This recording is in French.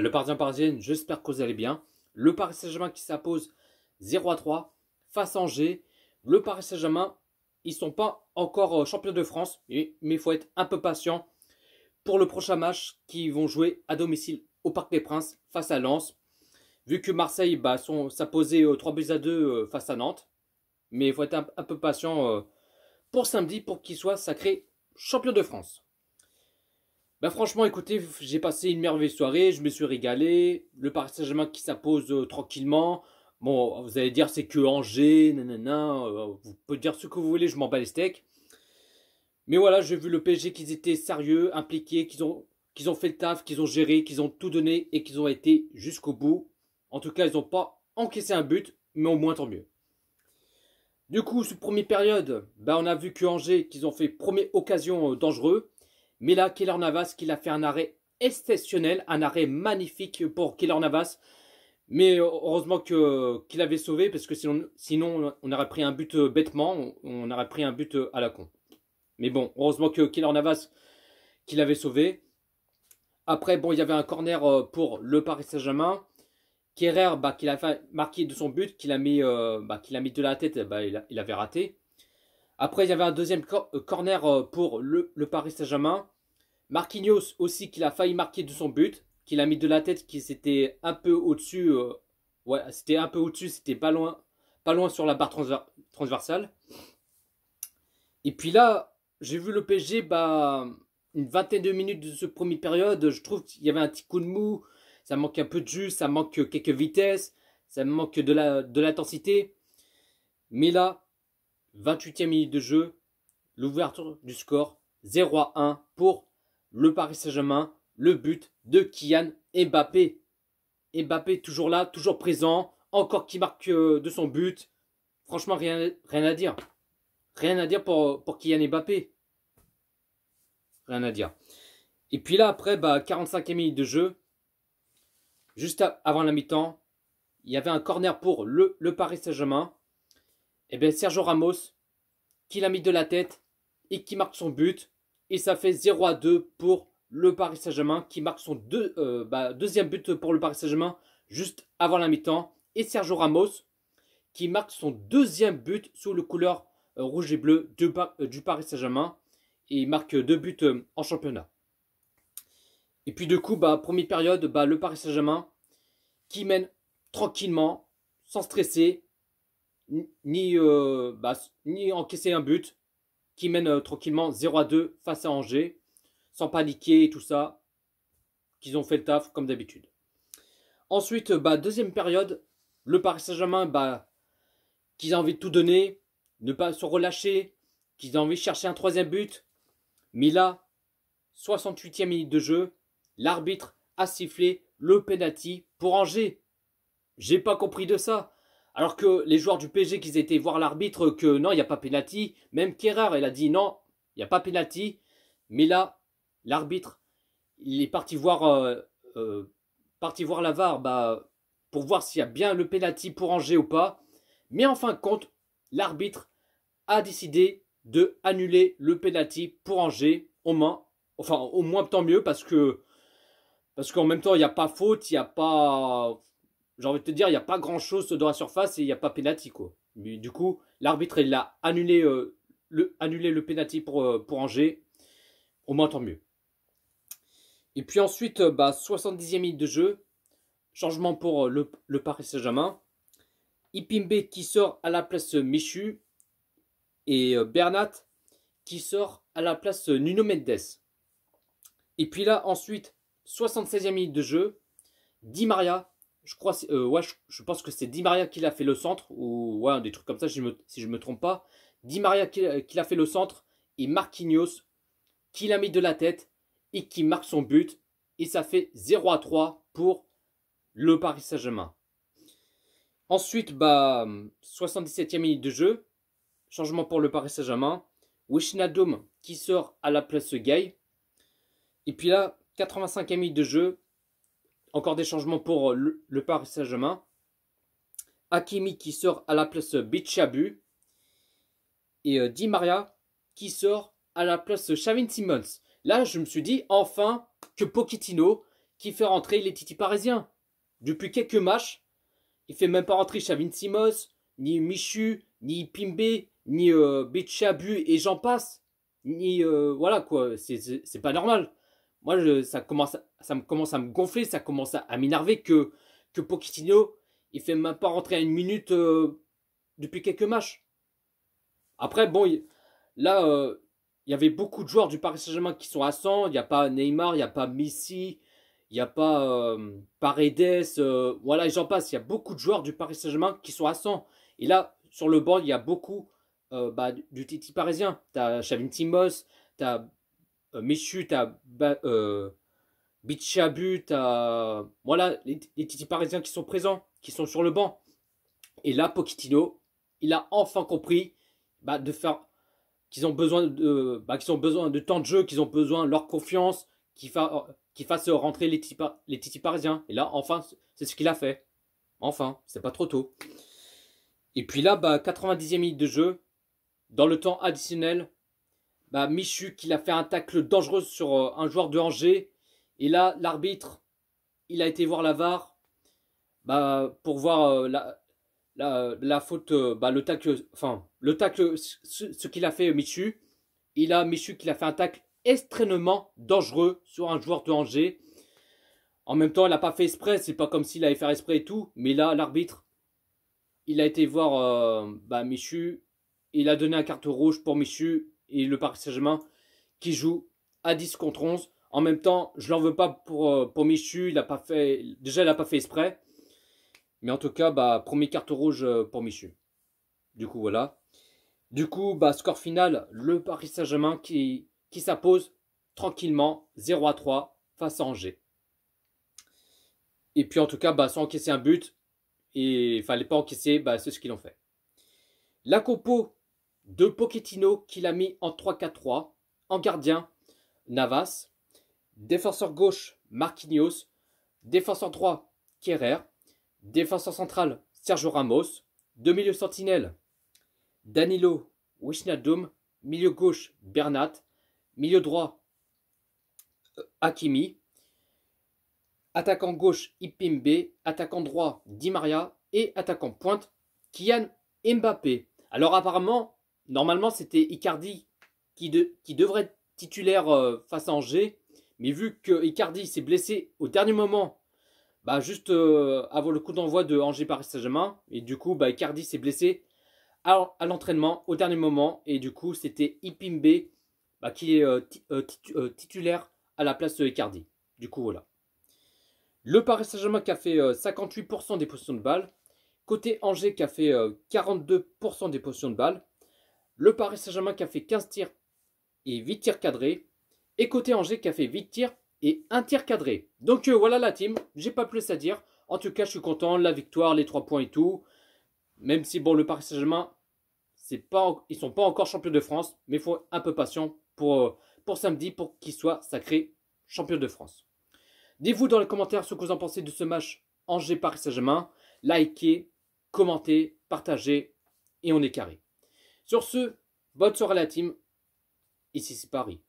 le Parisien Parisienne, j'espère que vous allez bien. Le Paris Saint-Germain qui s'impose 0 à 3 face à Angers. Le Paris Saint-Germain, ils sont pas encore euh, champions de France, mais il faut être un peu patient pour le prochain match qu'ils vont jouer à domicile au Parc des Princes face à Lens. Vu que Marseille bah, s'imposait 3 euh, buts à 2 euh, face à Nantes, mais il faut être un, un peu patient pour samedi pour qu'il soit sacré champion de France. Bah franchement, écoutez, j'ai passé une merveilleuse soirée, je me suis régalé. Le Paris Saint-Germain qui s'impose euh, tranquillement. Bon, vous allez dire c'est que Angers, nanana, euh, vous pouvez dire ce que vous voulez, je m'en bats les steaks. Mais voilà, j'ai vu le PSG qu'ils étaient sérieux, impliqués, qu'ils ont, ont fait le taf, qu'ils ont géré, qu'ils ont tout donné et qu'ils ont été jusqu'au bout. En tout cas, ils n'ont pas encaissé un but, mais au moins tant mieux. Du coup, sous première période, bah, on a vu que Angers, qu'ils ont fait première occasion euh, dangereux. Mais là, Keller Navas, qu'il a fait un arrêt exceptionnel, un arrêt magnifique pour Keller Navas. Mais heureusement qu'il avait sauvé parce que sinon, sinon on aurait pris un but euh, bêtement, on aurait pris un but euh, à la con. Mais bon, heureusement que Keller Navas qu'il avait sauvé. Après bon, il y avait un corner euh, pour le Paris Saint-Germain. Kerrer, bah, qu'il a marqué de son but, qu'il a mis, bah, mis de la tête, bah, il, avait raté. Après, il y avait un deuxième euh, corner euh, pour le, Paris Saint-Germain. Marquinhos aussi, qu'il a failli marquer de son but, qu'il a mis de la tête, qui s'était un peu au-dessus. Euh, ouais, c'était un peu au-dessus, c'était pas loin, pas loin sur la barre transversale. Et puis là, j'ai vu le PSG, bah, une vingtaine de minutes de ce premier période, je trouve qu'il y avait un petit coup de mou, ça manque un peu de jus, ça manque quelques vitesses, ça manque de l'intensité. De Mais là, 28e minute de jeu, l'ouverture du score 0 à 1 pour le Paris Saint-Germain, le but de Kylian Mbappé. Mbappé toujours là, toujours présent, encore qui marque euh, de son but. Franchement, rien, rien à dire. Rien à dire pour, pour Kylian Mbappé. Rien à dire. Et puis là, après, bah, 45e minute de jeu, juste avant la mi-temps, il y avait un corner pour le, le Paris Saint-Germain. Eh bien, Sergio Ramos, qui l'a mis de la tête et qui marque son but. Et ça fait 0 à 2 pour le Paris Saint-Germain, qui marque son euh, bah, deuxième but pour le Paris Saint-Germain juste avant la mi-temps. Et Sergio Ramos, qui marque son deuxième but sous le couleur euh, rouge et bleu euh, du, Paris Saint-Germain. Et il marque deux buts en championnat. Et puis, du coup, bah, première période, bah, le Paris Saint-Germain qui mène tranquillement, sans stresser, ni, euh, bah, ni encaisser un but qui mène euh, tranquillement 0 à 2 face à Angers, sans paniquer et tout ça, qu'ils ont fait le taf comme d'habitude. Ensuite, bah, deuxième période, le Paris Saint-Germain, bah, qu'ils ont envie de tout donner, ne pas se relâcher, qu'ils ont envie de chercher un troisième but. Mais là, 68e minute de jeu, l'arbitre a sifflé le penalty pour Angers. J'ai pas compris de ça. Alors que les joueurs du PG, qu'ils étaient voir l'arbitre que non, il n'y a pas penalty. Même Kerrard, elle a dit non, il n'y a pas penalty. Mais là, l'arbitre, il est parti voir, euh, euh, parti voir la VAR bah, pour voir s'il y a bien le penalty pour Angers ou pas. Mais en fin de compte, l'arbitre a décidé de annuler le penalty pour Angers au moins. Enfin, au moins tant mieux parce que parce qu'en même temps, il n'y a pas faute, il n'y a pas j'ai envie de te dire, il n'y a pas grand-chose dans la surface et il n'y a pas pénalty. quoi. Mais du coup, l'arbitre, il a annulé, euh, le, annulé le pour, euh, pour Angers. Au moins, tant mieux. Et puis ensuite, 70e euh, bah, minute de jeu. Changement pour le, le Paris Saint-Germain. Ipimbe qui sort à la place Michu. Et Bernat qui sort à la place Nuno Mendes. Et puis là, ensuite, 76e minute de jeu. Di Maria je crois, euh, ouais, je, pense que c'est Di Maria qui l'a fait le centre, ou ouais, des trucs comme ça, si je me, me trompe pas. Di Maria euh, qui, l'a fait le centre, et Marquinhos qui l'a mis de la tête, et qui marque son but, et ça fait 0 à 3 pour le Paris Saint-Germain. Ensuite, bah, 77e minute de jeu, changement pour le Paris Saint-Germain, Wishnadom qui sort à la place Gay, et puis là, 85e minute de jeu, encore des changements pour euh, le, Paris Saint-Germain. Hakimi qui sort à la place Bichabu. Et euh, Di Maria qui sort à la place Chavin Simmons. Là, je me suis dit enfin que Pochettino qui fait rentrer les Titi parisiens. Depuis quelques matchs, il fait même pas rentrer Chavin Simmons, ni Michu, ni Pimbe, ni euh, Bichabu et j'en passe. Ni euh, voilà quoi, c'est pas normal moi, ça, commence, ça me commence à me gonfler, ça commence à, m'énerver que, que Pochettino, il fait même pas rentrer à une minute euh, depuis quelques matchs. Après, bon, là, euh, il y avait beaucoup de joueurs du Paris Saint-Germain qui sont à 100. Il n'y a pas Neymar, il n'y a pas Messi, il n'y a pas euh, Paredes. voilà, j'en passe. Il y a beaucoup de joueurs du Paris Saint-Germain qui sont à 100. Et là, sur le banc, il y a beaucoup bah, du Titi parisien. Tu as Chavin Timos, tu as euh, Michu, t'as euh, Bichabu, à Voilà, les, titis parisiens qui sont présents, qui sont sur le banc. Et là, Pochettino, il a enfin compris bah, de faire qu'ils ont besoin de bah, ont besoin de temps de jeu, qu'ils ont besoin de leur confiance, qui fa fassent rentrer les titis, les parisiens. Et là, enfin, c'est ce qu'il a fait. Enfin, c'est pas trop tôt. Et puis là, bah, 90e minute de jeu, dans le temps additionnel, bah, Michu qui a fait un tacle dangereux sur euh, un joueur de Angers. Et là, l'arbitre, il a été voir la VAR bah, pour voir euh, la, la, faute, euh, bah, le tacle, enfin, le tacle, ce, qu'il a fait Michu. Il a Michu qui a fait un tacle extrêmement dangereux sur un joueur de Angers. En même temps, il n'a pas fait exprès, c'est pas comme s'il avait fait exprès et tout. Mais là, l'arbitre, il a été voir bah, Michu. Il a donné un carte rouge pour Michu et le Paris Saint-Germain qui joue à 10 contre 11. En même temps, je l'en veux pas pour, euh, pour Michu, il a pas fait, déjà il n'a pas fait exprès. Mais en tout cas, bah, premier carte rouge euh, pour Michu. Du coup, voilà. Du coup, bah, score final, le Paris Saint-Germain qui, qui s'impose tranquillement 0 à 3 face à Angers. Et puis en tout cas, bah, sans encaisser un but, et fallait pas encaisser, bah, c'est ce qu'ils ont fait. La compo de Pochettino qu'il a mis en 3-4-3, en gardien Navas, défenseur gauche Marquinhos, défenseur droit Kerrer, défenseur central Sergio Ramos, deux milieux sentinelles Danilo Wisnadum, milieu gauche Bernat, milieu droit euh, Hakimi, attaquant gauche Ipimbe, attaquant droit Di Maria et attaquant pointe Kian Mbappé. Alors apparemment, Normalement, c'était Icardi qui, devrait être titulaire euh, face à Angers. Mais vu que Icardi s'est blessé au dernier moment, bah, juste euh, avant le coup d'envoi de Angers Paris Saint-Germain, et du coup, bah, Icardi s'est blessé à, l'entraînement au dernier moment, et du coup, c'était Ipimbe bah, qui est euh, titulaire à la place de Icardi. Du coup, voilà. Le Paris Saint-Germain qui a fait 58% des potions de balle. Côté Angers qui a fait 42% des potions de balle le Paris Saint-Germain qui a fait 15 tirs et 8 tirs cadrés, et côté Angers qui a fait 8 tirs et 1 tir cadré. Donc euh, voilà la team, j'ai pas plus à dire. En tout cas, je suis content, la victoire, les 3 points et tout. Même si bon, le Paris Saint-Germain, c'est pas, ils sont pas encore champions de France, mais il faut un peu patient pour, euh, pour samedi pour qu'ils soient sacrés champions de France. Dites-vous dans les commentaires ce que vous en pensez de ce match Angers-Paris Saint-Germain. Likez, commentez, partagez et on est carré. Sur ce, bonne soirée à la team. Ici c'est Paris.